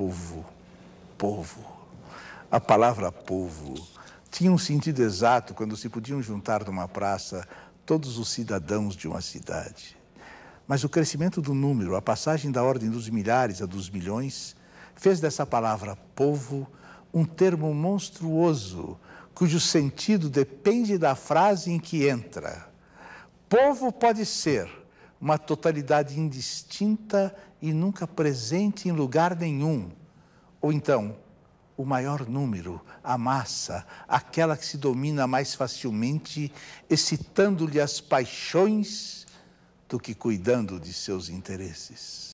povo, povo. A palavra povo tinha um sentido exato quando se podiam juntar numa praça todos os cidadãos de uma cidade. Mas o crescimento do número, a passagem da ordem dos milhares a dos milhões, fez dessa palavra povo um termo monstruoso, cujo sentido depende da frase em que entra. Povo pode ser uma totalidade indistinta e nunca presente em lugar nenhum. Ou então, o maior número, a massa, aquela que se domina mais facilmente, excitando-lhe as paixões do que cuidando de seus interesses.